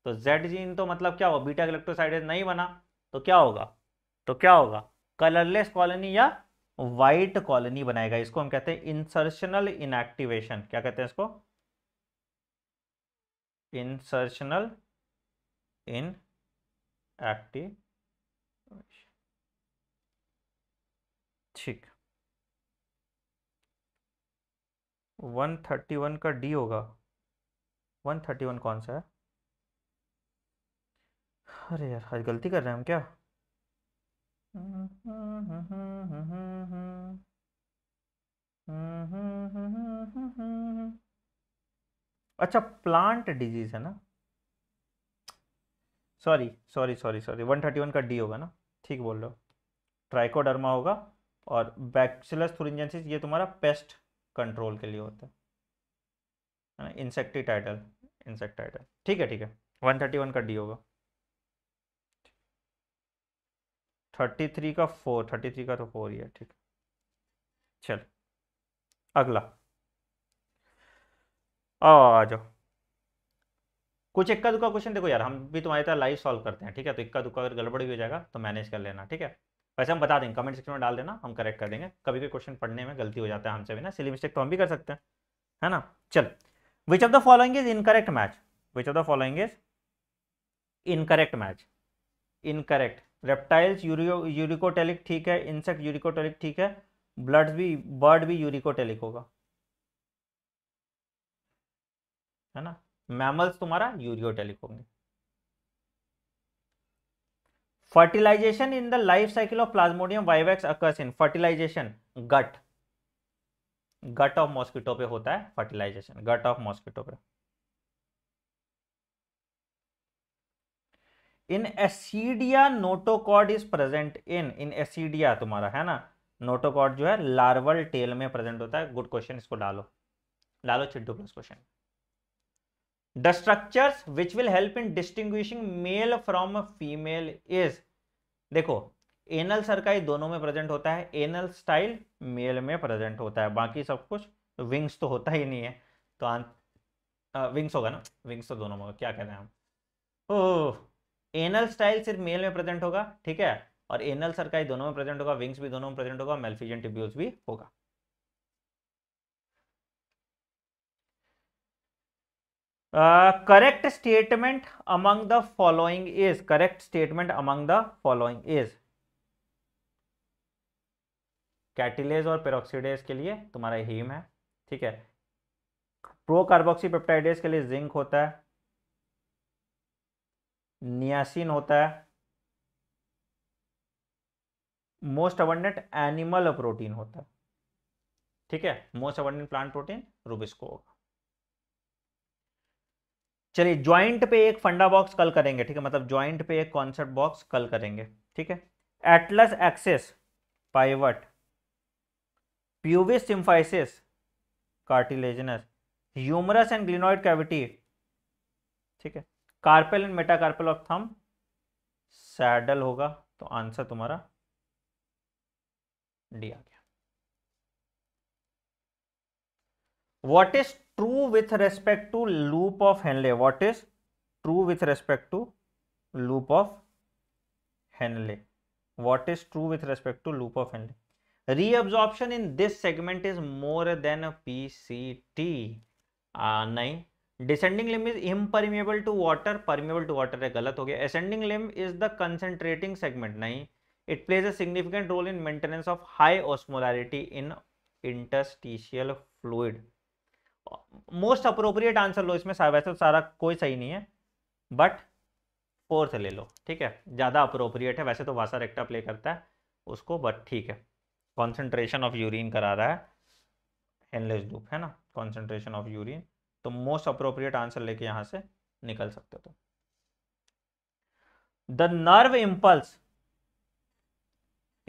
तो Z gene तो मतलब क्या होगा बीटा इलेक्ट्रोसाइडेज नहीं बना तो क्या होगा तो क्या होगा कलरलेस कॉलोनी या वाइट कॉलोनी बनाएगा इसको हम कहते हैं इंसर्शनल इनएक्टिवेशन क्या कहते हैं इसको इंसर्शनल इन एक्टिवेशन ठीक 131 का डी होगा 131 कौन सा है अरे यार आज गलती कर रहे हैं हम क्या अच्छा प्लांट डिजीज है ना sorry sorry sorry sorry one thirty one का डी होगा ना ठीक बोल रहे हो ट्राइकोडर्मा होगा और बैक्सिलस थुरिंजेंसिस ये तुम्हारा पेस्ट कंट्रोल के लिए होता है ना इंसेक्टिटाइडल इंसेक्टाइटल ठीक है ठीक है वन थर्टी वन का डी होगा थर्टी थ्री का फोर थर्टी थ्री का तो फोर ही है ठीक चल अगला आ जाओ कुछ इक्का दुक्का क्वेश्चन देखो यार हम भी तुम्हारी तरह लाइव सॉल्व करते हैं ठीक है तो इक्का दुक्का अगर गड़बड़ भी हो जाएगा तो मैनेज कर लेना ठीक है वैसे हम बता देंगे कमेंट सेक्शन में डाल देना हम करेक्ट कर देंगे कभी भी क्वेश्चन पढ़ने में गलती हो जाता है हमसे भी ना सिली मिस्टेक तो हम भी कर सकते हैं है ना चल which of the following is incorrect match which of the following is incorrect match incorrect reptiles यूरियो यूरिकोटेलिक ठीक है इंसेक्ट यूरिकोटेलिक ठीक है ब्लड्स भी बर्ड भी यूरिकोटेलिक होगा है ना मैमल्स तुम्हारा यूरियोटेलिक होंगे fertilisation in the life cycle of Plasmodium vivax occurs in fertilisation gut gut of mosquito पे होता है फर्टिलाइजेशन गट ऑफ मॉस्किटो पे in Ascidia notochord is present in in Ascidia तुम्हारा है ना नोटोकॉड जो है लार्वल टेल में प्रेजेंट होता है गुड क्वेश्चन इसको डालो डालो चिट्टू plus question the structures which will help in distinguishing male from female is देखो एनल सरकाई दोनों में प्रेजेंट होता है एनल स्टाइल मेल में प्रेजेंट होता है बाकी सब कुछ विंग्स तो होता ही नहीं है तो आ, विंग्स होगा ना विंग्स तो दोनों में क्या कह रहे हैं हम ओह एनल स्टाइल सिर्फ मेल में प्रेजेंट होगा ठीक है और एनल सरकाई दोनों में प्रेजेंट होगा विंग्स भी दोनों में प्रेजेंट होगा मेलफिजन टिब्यूल्स भी होगा correct statement among the following is correct statement among the following is catalase और पेरोक्सीडेज के लिए तुम्हारा हीम है ठीक है प्रो कार्बोक्सी पेप्टाइडेज के लिए जिंक होता है नियासिन होता है मोस्ट अबंडेंट एनिमल प्रोटीन होता है ठीक है most abundant plant protein RuBisCO होगा चलिए ज्वाइंट पे एक फंडा बॉक्स कल करेंगे ठीक है मतलब ज्वाइंट पे एक कॉन्सेप्ट बॉक्स कल करेंगे ठीक है atlas axis pivot pubis symphysis cartilaginous humerus and glenoid cavity ठीक है carpal and metacarpal of thumb saddle होगा तो आंसर तुम्हारा डी आ गया what is true with respect to loop of Henle what is true with respect to loop of Henle is true with respect to loop of Henle Henle. In this segment is more than P C T नहीं descending limb is impermeable to water permeable to water है गलत हो गया ascending limb is the concentrating segment नहीं it plays a significant role in maintenance of high osmolarity in interstitial fluid most appropriate answer लो इसमें वैसे तो सारा कोई सही नहीं है बट फोर्थ ले लो ठीक है ज़्यादा अप्रोप्रिएट है वैसे तो वासा रेक्टा प्ले करता है उसको बट ठीक है कॉन्सेंट्रेशन ऑफ यूरिन करा रहा है हेनलेस डूप है ना कॉन्सेंट्रेशन ऑफ यूरिन तो मोस्ट अप्रोप्रिएट आंसर लेके यहां से निकल सकते हो the nerve impulse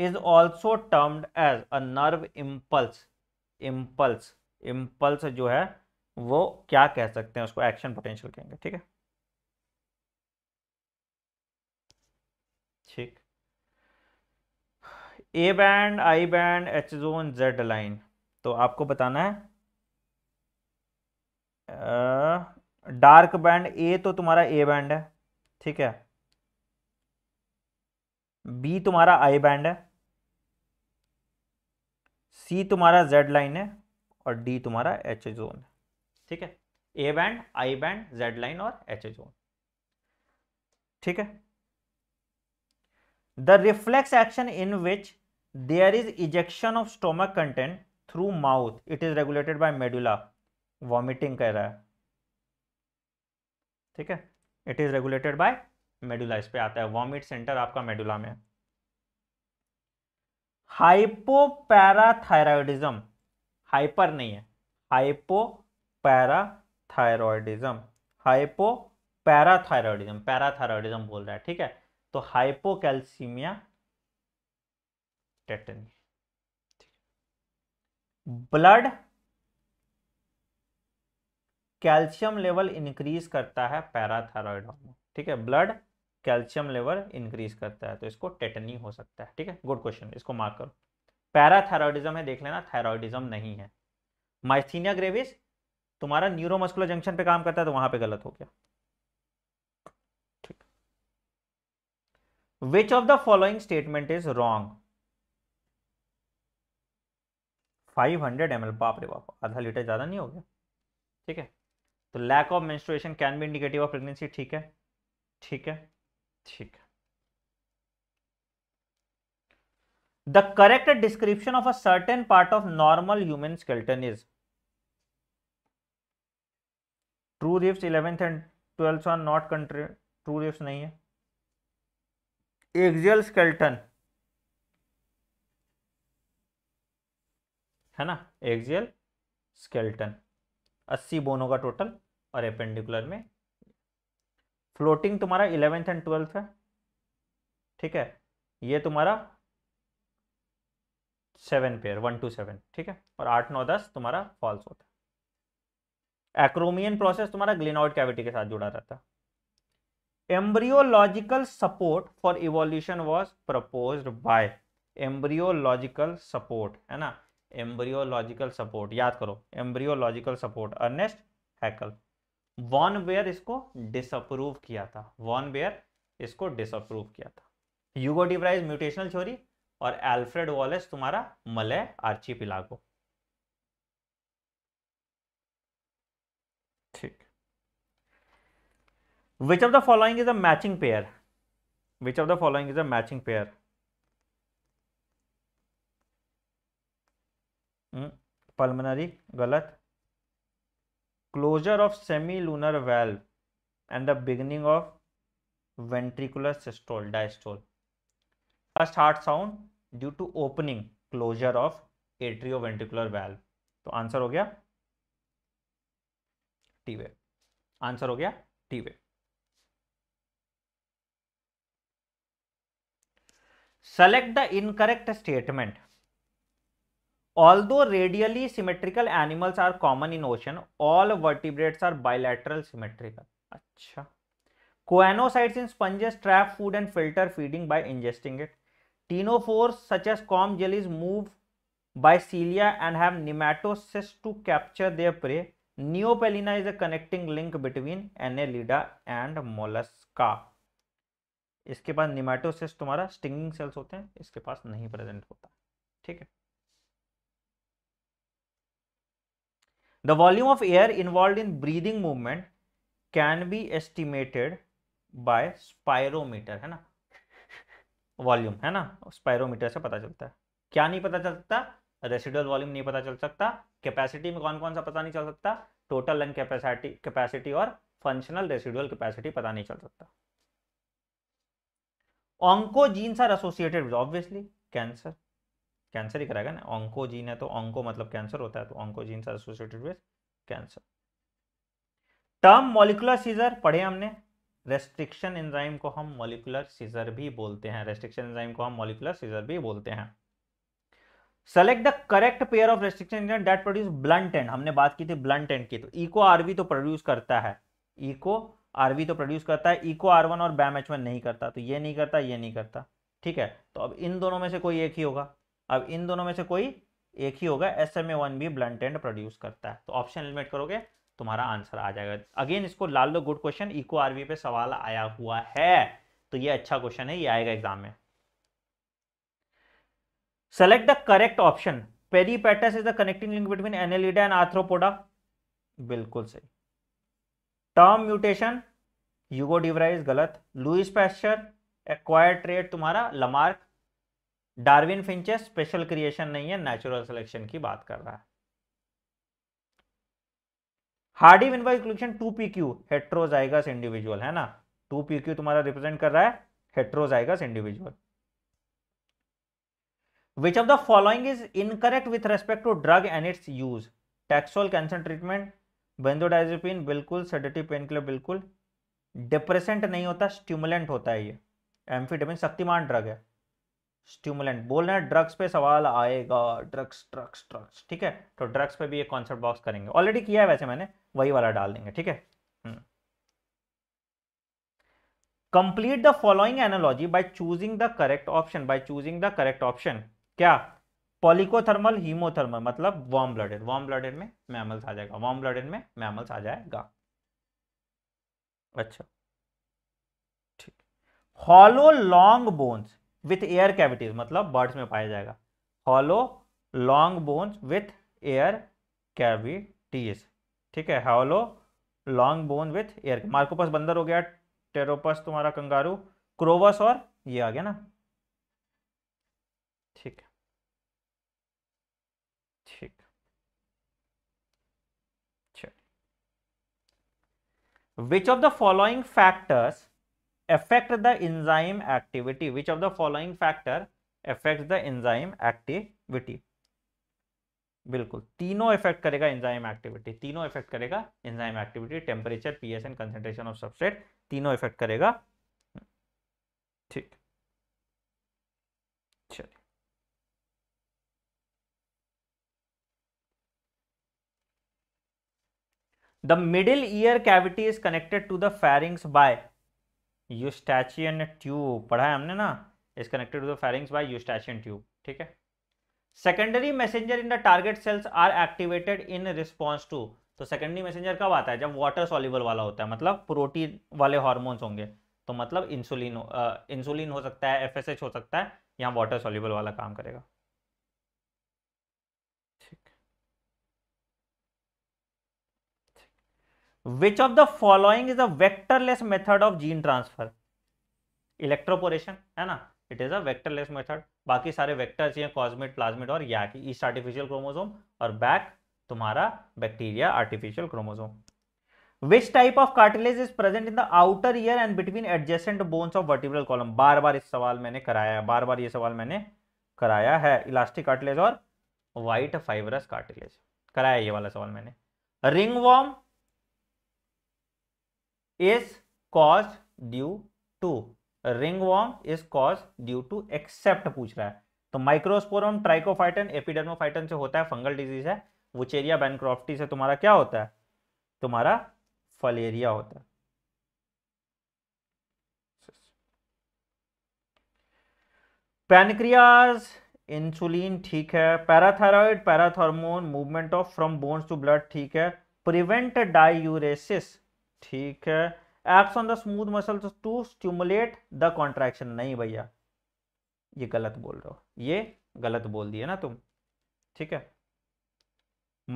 is also termed as a nerve impulse impulse impulse जो है वो क्या कह सकते हैं उसको एक्शन पोटेंशियल कहेंगे ठीक है ठीक A band I band H zone Z line तो आपको बताना है डार्क बैंड ए तो तुम्हारा ए बैंड है ठीक है बी तुम्हारा आई बैंड है सी तुम्हारा जेड लाइन है और डी तुम्हारा एच जोन है ठीक है A band I band Z line और एच जोन ठीक है the reflex action in which there is ejection of stomach content through mouth it is regulated by medulla vomiting कह रहा है ठीक है it is regulated by medulla इस पे आता है वॉमिट सेंटर आपका मेडुला में हाइपोपैराथायरॉयडिज्म हाइपर नहीं है hypo parathyroidism hypo parathyroidism parathyroidism बोल रहा है ठीक है तो hypocalcaemia tetani blood calcium level increase करता है पैराथायरॉयड हार्मोन ठीक है ब्लड कैल्शियम लेवल इंक्रीज करता है तो इसको टेटनी हो सकता है ठीक है गुड क्वेश्चन इसको मार्क करो पैराथायरॉयडिज्म है देख लेना थायरॉयडिज्म नहीं है माइस्थीनिया ग्रेविस तुम्हारा न्यूरोमस्कुलर जंक्शन पे काम करता है तो वहां पे गलत हो गया ठीक which of the following statement is wrong 500 hundred M L बाप रे बाप आधा लीटर ज्यादा नहीं हो गया ठीक है तो lack of menstruation can be indicative of pregnancy ठीक है ठीक है ठीक है the correct description of a certain part of normal human skeleton is true ribs eleventh and twelfth are not country true ribs नहीं है एक्जियल स्केल्टन है ना एक्जियल स्केल्टन अस्सी बोन होगा टोटल और एपेंडिकुलर में फ्लोटिंग तुम्हारा इलेवेंथ एंड ट्वेल्थ है ठीक है ये तुम्हारा seven pair one two seven ठीक है और आठ नौ दस तुम्हारा फॉल्स होता है एक्रोमियन प्रोसेस तुम्हारा ग्लिनॉइड कैविटी के साथ जुड़ा रहता है support for evolution was propose by embryological support है ना एम्ब्रियोलॉजिकल सपोर्ट याद करो embryological support Ernest Haeckel von Baer इसको डिसअप्रूव किया था वॉन बेयर इसको डिसअप्रूव किया था यूगो डिब्राइज म्यूटेशनल छोरी और एल्फ्रेड वॉलेस तुम्हारा मलय आर्ची पिलागो ठीक which of the following is a matching pair which of the following is a matching pair pulmonary hmm, गलत closure of semi lunar valve and the beginning of ventricular systole diastole first heart sound due to opening closure of atrio ventricular valve तो answer हो गया टीवे answer हो गया टीवे select the incorrect statement although radially symmetrical animals are common in ocean all vertebrates are bilateral symmetrical acha coanocytes in sponges trap food and filter feeding by ingesting it Tenophores such as comb jellies move by cilia and have nematocysts to capture their prey. Neopelina is a connecting link between Annelida and mollusca. इसके पास nematocyst तुम्हारा stinging cells होते हैं इसके पास नहीं present होता ठीक है The volume of air involved in breathing movement can be estimated by spirometer है ना वॉल्यूम है ना स्पायरोमीटर से पता चलता है क्या नहीं पता चल सकता रेसिडुअल वॉल्यूम नहीं पता चल सकता कैपेसिटी में कौन कौन सा पता नहीं चल सकता टोटल लंग कैपेसिटी कैपेसिटी और फंक्शनल रेसिडुअल कैपेसिटी पता नहीं चल सकता oncogenes are associated with obviously cancer cancer ही कराएगा ना ऑंकोजीन है तो ऑंको मतलब कैंसर होता है तो oncogene associated with cancer term molecular scissor पढ़े हमने रेस्ट्रिक्शन एंजाइम को हम मॉलिकुलर सीजर भी बोलते हैं रेस्ट्रिक्शन एंजाइम को हम मॉलिकुलर सीजर भी बोलते हैं select the correct pair of restriction enzyme that produce blunt end हमने बात की थी ब्लंट एंड की तो इको आरवी तो प्रोड्यूस करता है इको आरवी तो प्रोड्यूस करता है इको आर वन और बैम एच वन नहीं करता तो ये नहीं करता ये नहीं करता ठीक है तो अब इन दोनों में से कोई एक ही होगा अब इन दोनों में से कोई एक ही होगा एस एम ए वन भी ब्लंट एंड प्रोड्यूस करता है तो ऑप्शन एलिमेट करोगे तुम्हारा आंसर आ जाएगा अगेन इसको लाल दो गुड क्वेश्चन इको आरवी पे सवाल आया हुआ है तो ये अच्छा क्वेश्चन है ये आएगा एग्जाम में select the correct option Peripatus is the connecting link between Annelida and Arthropoda बिल्कुल सही टर्म म्यूटेशन यूगो डिवराइज गलत लुइस पैस्चर एक्वायर ट्रेड तुम्हारा Lamarck Darwin finches special creation नहीं है नेचुरल सिलेक्शन की बात कर रहा है हार्डी विनवाइज equation two P Q heterozygous individual है ना टू पी क्यू तुम्हारा रिप्रेजेंट कर रहा है heterozygous individual which of the following is incorrect with respect to drug and its use taxol cancer treatment benzodiazepine बिल्कुल सेडेटिव पेन के लिए बिल्कुल डिप्रेसेंट नहीं होता स्टिमुलेंट होता है ये एम्फीडेमिन शक्तिमान ड्रग है स्टूमुलेंट बोल रहे हैं ड्रग्स पे सवाल आएगा ड्रग्स ड्रग्स ड्रग्स ठीक है तो ड्रग्स पे भी एक कॉन्सेप्ट बॉक्स करेंगे ऑलरेडी किया है वैसे मैंने वही वाला डाल देंगे ठीक है complete the following analogy by choosing the correct option by choosing the correct option क्या पॉलिकोथर्मल हीमोथर्मल मतलब वार्म ब्लडेड वार्म ब्लडेड में मैमल्स आ जाएगा वार्म ब्लडेड में मैमल्स आ जाएगा अच्छा ठीक hollow long bones with air cavities मतलब बर्ड्स में पाया जाएगा hollow long bones with air cavities ठीक है hollow long bone with air Macropus बंदर हो गया टेरोपस तुम्हारा कंगारू क्रोवस और ये आ गया ना ठीक है ठीक which of the following factors affect the enzyme activity which of the following factor affects the enzyme activity बिल्कुल तीनों इफेक्ट करेगा एंजाइम एक्टिविटी तीनों इफेक्ट करेगा enzyme activity temperature pH and concentration of substrate तीनों इफेक्ट करेगा ठीक चलिए The middle ear cavity is connected to the pharynx by Eustachian tube पढ़ा है हमने ना is connected to the pharynx by Eustachian tube ठीक है secondary messenger in the target cells are activated in response to तो secondary messenger कब आता है जब वाटर सॉल्यूबल वाला होता है मतलब प्रोटीन वाले हॉर्मोन्स होंगे तो मतलब इंसुलिन इंसुलिन हो सकता है एफएसएच हो सकता है यहाँ वाटर सॉल्यूबल वाला काम करेगा which of the following is a vectorless method of gene transfer electroporation है ना it is a vectorless method बाकी सारे वेक्टर्स हैं कॉस्मिट प्लाज्मिट और या कि ईस्ट आर्टिफिशियल क्रोमोसोम और बैक तुम्हारा bacteria artificial chromosome Which type of cartilage is present in the outer ear and between adjacent bones of vertebral column? बार बार इस सवाल मैंने कराया है बार बार ये सवाल मैंने कराया है इलास्टिक कार्टिलेज और वाइट फाइबरस कार्टिलेज कराया ये वाला सवाल मैंने ringworm cause due to ringworm is cause due to except पूछ रहा है तो माइक्रोस्पोरम ट्राइकोफाइटन एपिडर्मोफाइटन से होता है फंगल डिजीज है वुचेरिया बैनक्रॉफ्टी से तुम्हारा क्या होता है तुम्हारा फलेरिया होता है पैनक्रियाज इंसुलिन ठीक है parathyroid parathormone movement of from bones to blood ठीक है प्रिवेंट डायूरेसिस ठीक है acts on the smooth muscles to stimulate the contraction नहीं भैया ये गलत बोल रहे हो ये गलत बोल दिए ना तुम ठीक है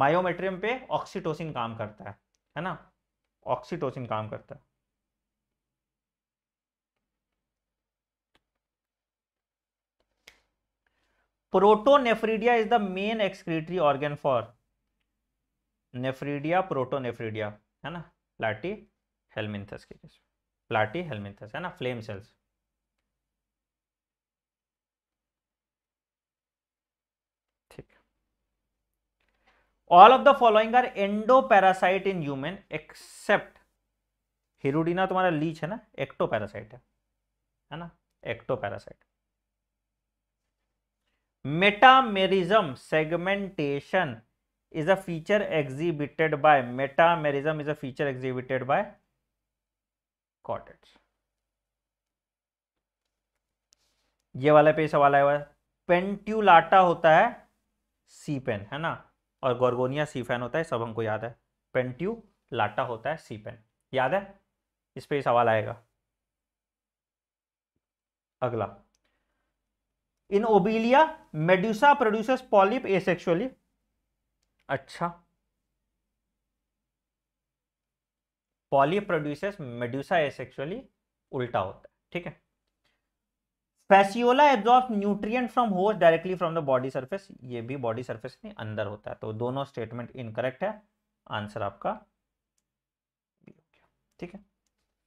मायोमेट्रियम पे ऑक्सीटोसिन काम करता है है ना ऑक्सीटोसिन काम करता है protonephridia is the main excretory organ for nephridia protonephridia है ना प्लाटी हेलमिंथस के केस प्लाटी हेलमिंथस है ना फ्लेम सेल्स ठीक all of the following are endo parasite in human except Hirudinaria तुम्हारा लीच है ना एक्टो पैरासाइट है है ना ecto parasite metamerism segmentation is a feature exhibited by metamerism is a feature exhibited by कॉटेट ये वाला पे सवाल आया हुआ है पेंट्यूलाटा होता है सीपेन है ना और सी फैन होता है सब हमको याद है पेंट्यू लाटा होता है सीपेन याद है इस पे सवाल आएगा अगला in Obelia medusa produces polyp asexually अच्छा पॉली प्रोड्यूसेस मेड्यूसा एसेक्चुअली उल्टा होता है ठीक है Fasciola absorb nutrient from host directly from the body surface ये भी बॉडी सरफेस के अंदर होता है तो दोनों स्टेटमेंट इनकरेक्ट है आंसर आपका ठीक है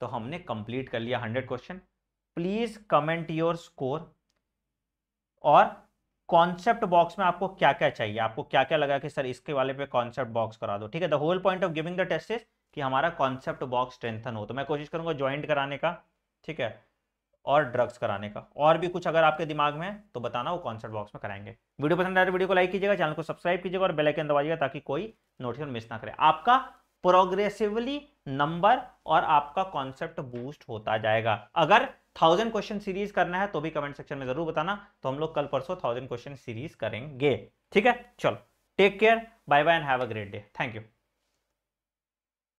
तो हमने कंप्लीट कर लिया hundred question please comment your score और कॉन्सेप्ट बॉक्स में आपको क्या क्या चाहिए आपको क्या क्या लगा कि सर इसके वाले पे कॉन्सेप्ट बॉक्स करा दो ठीक है the whole point of giving the test is कि हमारा कॉन्सेप्ट बॉक्स स्ट्रेंथन हो तो मैं कोशिश करूंगा ज्वाइंट कराने का ठीक है और ड्रग्स कराने का और भी कुछ अगर आपके दिमाग में तो बताना वो कॉन्सेप्ट बॉक्स में कराएंगे वीडियो पसंद आए तो वीडियो को लाइक कीजिएगा चैनल को सब्सक्राइब कीजिएगा और बेलाइकन दबाइएगा ताकि कोई नोटिफिकेशन मिस ना करे आपका प्रोग्रेसिवली नंबर और आपका कॉन्सेप्ट बूस्ट होता जाएगा अगर थाउजेंड क्वेश्चन सीरीज करना है तो भी कमेंट सेक्शन में जरूर बताना तो हम लोग कल परसों थाउजेंड क्वेश्चन सीरीज करेंगे ठीक है चलो take care bye bye and have a great day thank you